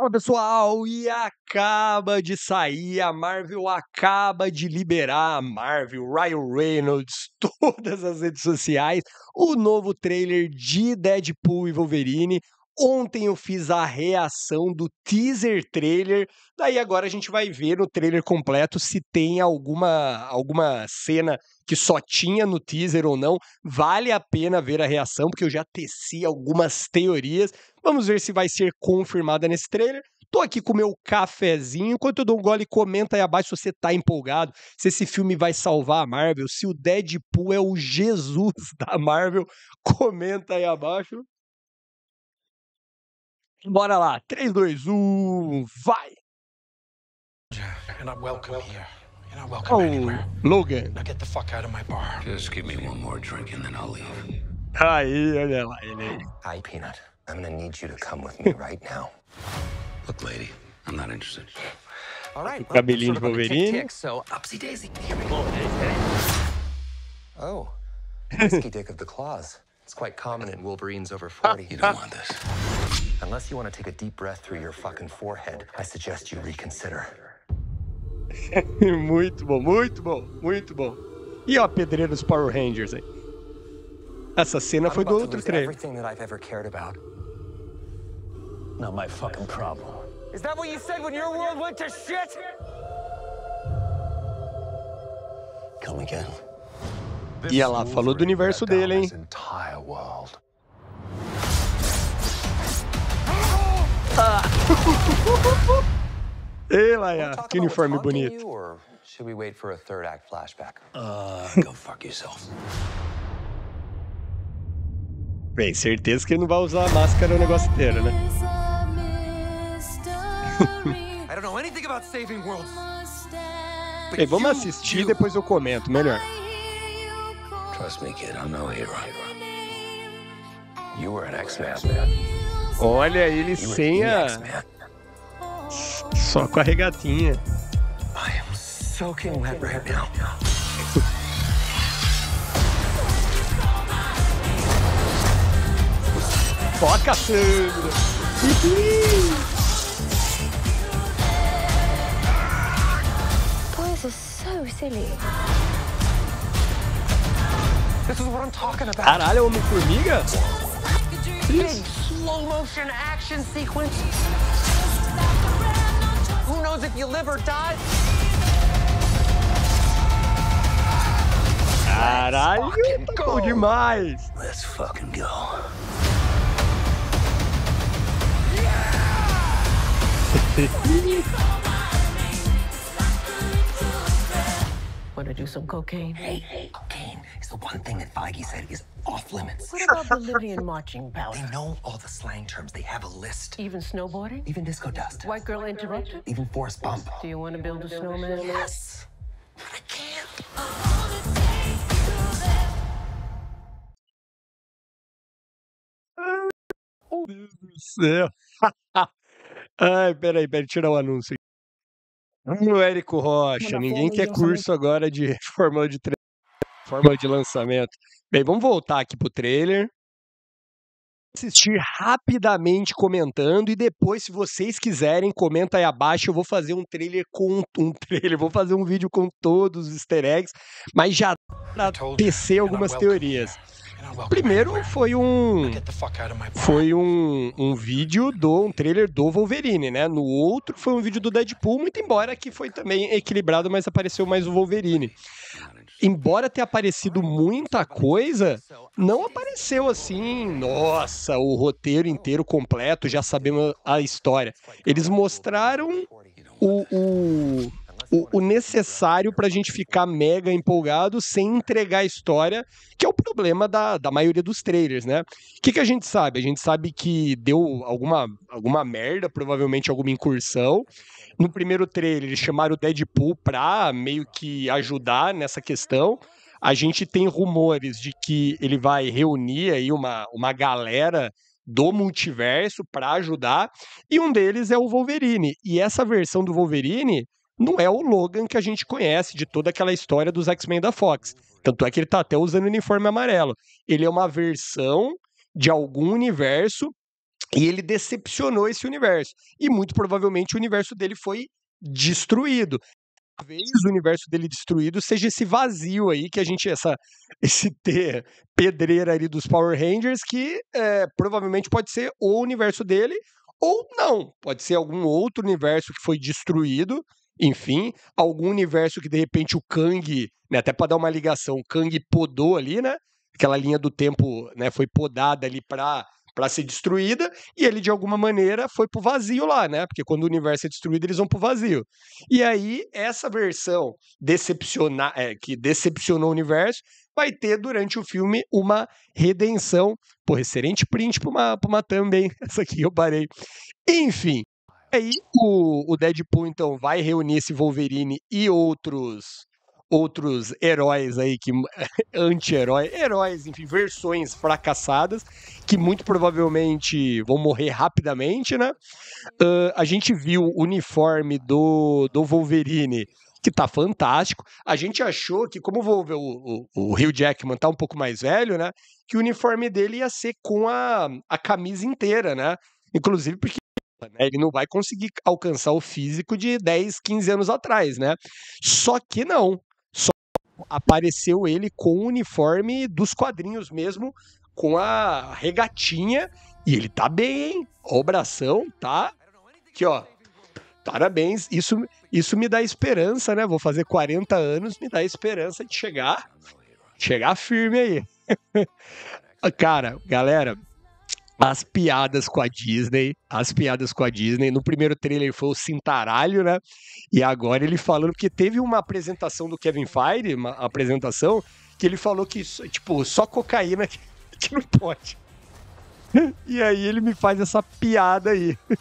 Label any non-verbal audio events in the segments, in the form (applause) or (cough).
Fala pessoal, e acaba de sair, a Marvel acaba de liberar a Marvel, Ryan Reynolds, (laughs) todas as redes sociais, o novo trailer de Deadpool e Wolverine, Ontem eu fiz a reação do teaser trailer, daí agora a gente vai ver no trailer completo se tem alguma, alguma cena que só tinha no teaser ou não. Vale a pena ver a reação, porque eu já teci algumas teorias. Vamos ver se vai ser confirmada nesse trailer. Tô aqui com o meu cafezinho. Enquanto eu dou um gole, comenta aí abaixo se você tá empolgado, se esse filme vai salvar a Marvel, se o Deadpool é o Jesus (laughs) da Marvel. Comenta aí abaixo. Bora lá. 3, 2, 1, vai! oh, Logan. drink Aí, olha lá ele aí. Hi, Peanut. I'm gonna need you to come with me right now. (laughs) Look, lady, I'm not interested. All right, well, Cabelinho de Wolverine. So upsy daisy. Here we go. Oh, dick of the claws. It's quite common in Wolverines over 40. You don't want this. Unless you want to take a deep breath through your fucking forehead, I suggest you reconsider. (laughs) muito bom, muito bom, muito bom. E o pedreira dos Power Rangers hein? Essa cena foi do outro trailer. Not my fucking problem. Is that what you said when your world went to shit? Come again. E ela falou do universo dele, hein? (laughs) Ei, Laia, que uniforme bonito. Should we wait for a third act flashback? Uh, (laughs) go fuck yourself. Bem, certeza que ele não vai usar a máscara o negócio inteiro, né? I don't know anything about saving worlds. (laughs) Bem, vamos assistir e depois eu comento, melhor. Trust me, kid, I'm no hero. You were an X-Man, man. Olha ele é sem a. Né? Só com a regatinha. I am soaking wet right now. Toca, Sandra! Boys are so silly. This is what I'm talking about. Caralho, é Homem-Formiga? Triste. slow motion action sequence. Who knows if you live or die? Caralho, bom demais. Let's fucking go. Yeah! (laughs) to do some cocaine? Hey, hey, cocaine is the one thing that Feige said is off limits. What about Bolivian marching (laughs) powder? They know all the slang terms. They have a list. Even snowboarding? Even disco dust. White girl interrupted? Even forest bump. Do you want to build a snowman? Yes! But I can't. Deus do céu. Ai, peraí, peraí, tirar o um anúncio. Meu Érico Rocha, ninguém quer curso agora de (laughs) fórmula de tre... fórmula de lançamento. Bem, vamos voltar aqui pro trailer. Assistir rapidamente comentando e depois, se vocês quiserem, comenta aí abaixo. Eu vou fazer um trailer com um (laughs) trailer, vou fazer um vídeo com todos os easter eggs, mas já pra tecer algumas teorias. Primeiro foi um foi um, um vídeo do um trailer do Wolverine, né? No outro foi um vídeo do Deadpool, muito embora que foi também equilibrado, mas apareceu mais o Wolverine. Embora tenha aparecido muita coisa, não apareceu assim, nossa, o roteiro inteiro completo, já sabemos a história. Eles mostraram o, o o, o necessário para a gente ficar mega empolgado sem entregar a história, que é o problema da, da maioria dos trailers, né? O que, que a gente sabe? A gente sabe que deu alguma, alguma merda, provavelmente alguma incursão. No primeiro trailer, eles chamaram o Deadpool para meio que ajudar nessa questão. A gente tem rumores de que ele vai reunir aí uma, uma galera do multiverso para ajudar, e um deles é o Wolverine. E essa versão do Wolverine não é o Logan que a gente conhece de toda aquela história dos X-Men da Fox. Tanto é que ele tá até usando o uniforme amarelo. Ele é uma versão de algum universo e ele decepcionou esse universo. E muito provavelmente o universo dele foi destruído. Talvez o universo dele destruído seja esse vazio aí que a gente, essa, esse (laughs) ter pedreira ali dos Power Rangers, que é, provavelmente pode ser o universo dele, ou não. Pode ser algum outro universo que foi destruído enfim, algum universo que de repente o Kang, né, até para dar uma ligação, o Kang podou ali, né? Aquela linha do tempo, né, foi podada ali para para ser destruída, e ele de alguma maneira foi pro vazio lá, né? Porque quando o universo é destruído, eles vão pro vazio. E aí essa versão decepcionar é, que decepcionou o universo vai ter durante o filme uma redenção. Pô, excelente print para uma, pra uma também. (laughs) Essa aqui eu parei. Enfim, aí o, o Deadpool, então, vai reunir esse Wolverine e outros outros heróis aí que (laughs) anti-herói, heróis, enfim, versões fracassadas que muito provavelmente vão morrer rapidamente, né? Uh, a gente viu o uniforme do, do Wolverine que tá fantástico. A gente achou que como o, o, o Hugh Jackman tá um pouco mais velho, né? Que o uniforme dele ia ser com a, a camisa inteira, né? Inclusive porque né? Ele não vai conseguir alcançar o físico de 10, 15 anos atrás, né? Só que não. Só apareceu ele com o uniforme dos quadrinhos mesmo, com a regatinha, e ele tá bem, hein? O bração tá aqui, ó. Parabéns, isso, isso me dá esperança, né? Vou fazer 40 anos, me dá esperança de chegar, chegar firme aí. (laughs) Cara, galera, as piadas com a Disney, as piadas com a Disney. No primeiro trailer foi o Cintaralho, né? E agora ele falando que teve uma apresentação do Kevin Feige, uma apresentação que ele falou que tipo só cocaína que, (laughs) que não pode. E aí ele me faz essa piada aí. (laughs)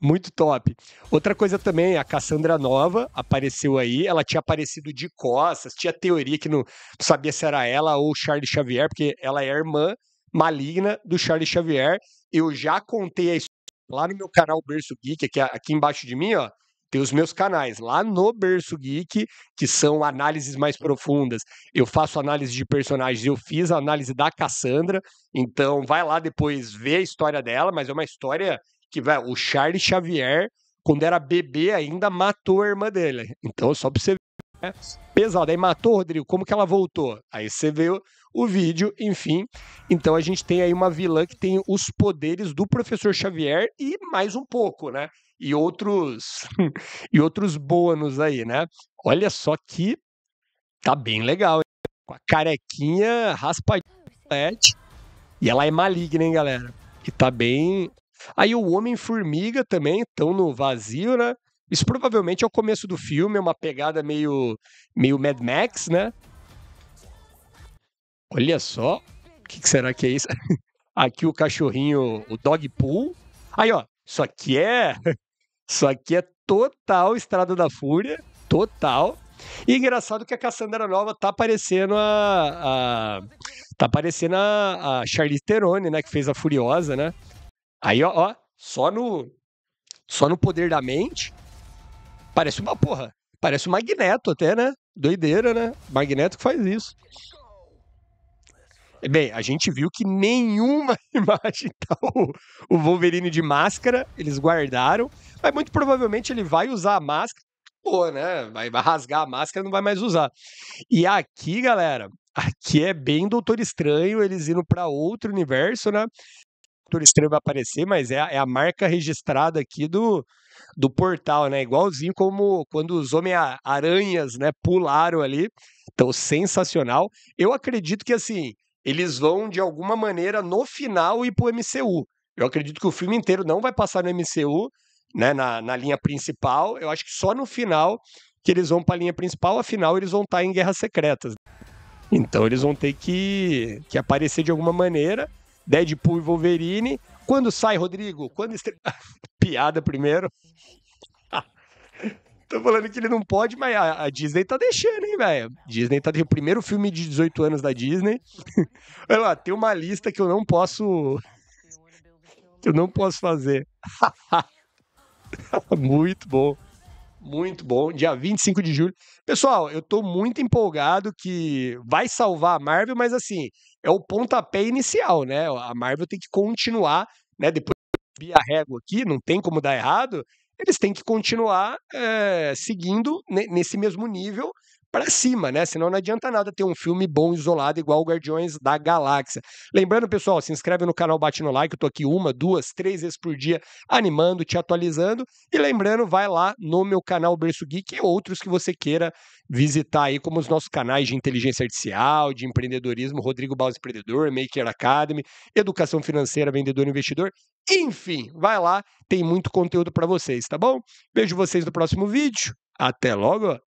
Muito top. Outra coisa também, a Cassandra Nova apareceu aí. Ela tinha aparecido de costas, tinha teoria que não sabia se era ela ou Charles Xavier, porque ela é irmã Maligna, do Charles Xavier. Eu já contei a história lá no meu canal Berço Geek, aqui, é aqui embaixo de mim, ó. Tem os meus canais lá no Berço Geek, que são análises mais profundas. Eu faço análise de personagens, eu fiz a análise da Cassandra, então vai lá depois ver a história dela, mas é uma história que vai. O Charles Xavier, quando era bebê ainda, matou a irmã dele. Então, só pra você é pesado. Aí matou, Rodrigo, como que ela voltou? Aí você vê o vídeo, enfim. Então a gente tem aí uma vilã que tem os poderes do professor Xavier e mais um pouco, né? E outros (laughs) e outros bônus aí, né? Olha só que tá bem legal. Hein? Com a carequinha raspadinha e ela é maligna, hein, galera? E tá bem. Aí o Homem-Formiga também, tão no vazio, né? Isso provavelmente é o começo do filme, é uma pegada meio, meio Mad Max, né? Olha só, o que, que será que é isso? (laughs) Aqui o cachorrinho, o dog pool. Aí, ó, isso aqui é. (laughs) Isso aqui é total Estrada da Fúria. Total. E é engraçado que a Cassandra Nova tá aparecendo a. a tá aparecendo a, a Charlize Theron, né? Que fez a Furiosa, né? Aí, ó, ó, só no. Só no poder da mente. Parece uma porra. Parece o um Magneto até, né? Doideira, né? Magneto que faz isso. Bem, a gente viu que nenhuma (laughs) imagem tá o, o Wolverine de máscara, eles guardaram, mas muito provavelmente ele vai usar a máscara, pô, né? Vai, vai rasgar a máscara, e não vai mais usar. E aqui, galera, aqui é bem Doutor Estranho, eles indo para outro universo, né? Doutor Estranho vai aparecer, mas é a é marca registrada aqui do, do portal, né? Igualzinho como quando os Homem-Aranhas, né, pularam ali. Então, sensacional. Eu acredito que, assim, eles vão, de alguma maneira, no final ir pro MCU. Eu acredito que o filme inteiro não vai passar no MCU, né, na, na linha principal. Eu acho que só no final que eles vão para a linha principal, afinal eles vão estar tá em guerras secretas. Então eles vão ter que, que aparecer de alguma maneira. Deadpool e Wolverine, quando sai, Rodrigo? Quando estre... (laughs) Piada primeiro. (laughs) Tô falando que ele não pode, mas a, a Disney tá deixando, hein, velho? Disney tá deixando. O primeiro filme de 18 anos da Disney. (laughs) Olha lá, tem uma lista que eu não posso. que eu não posso fazer. Muito bom. Muito bom. Dia 25 de julho. Pessoal, eu tô muito empolgado que vai salvar a Marvel, mas assim, é o pontapé inicial, né? A Marvel tem que continuar, né? Depois vi a régua aqui, não tem como dar errado. Eles têm que continuar é, seguindo nesse mesmo nível para cima, né? Senão não adianta nada ter um filme bom isolado igual Guardiões da Galáxia. Lembrando, pessoal, se inscreve no canal, bate no like, eu tô aqui uma, duas, três vezes por dia animando, te atualizando. E lembrando, vai lá no meu canal Berço Geek e outros que você queira visitar aí, como os nossos canais de inteligência artificial, de empreendedorismo, Rodrigo Baus Empreendedor, Maker Academy, Educação Financeira, Vendedor Investidor. Enfim, vai lá, tem muito conteúdo para vocês, tá bom? Vejo vocês no próximo vídeo. Até logo!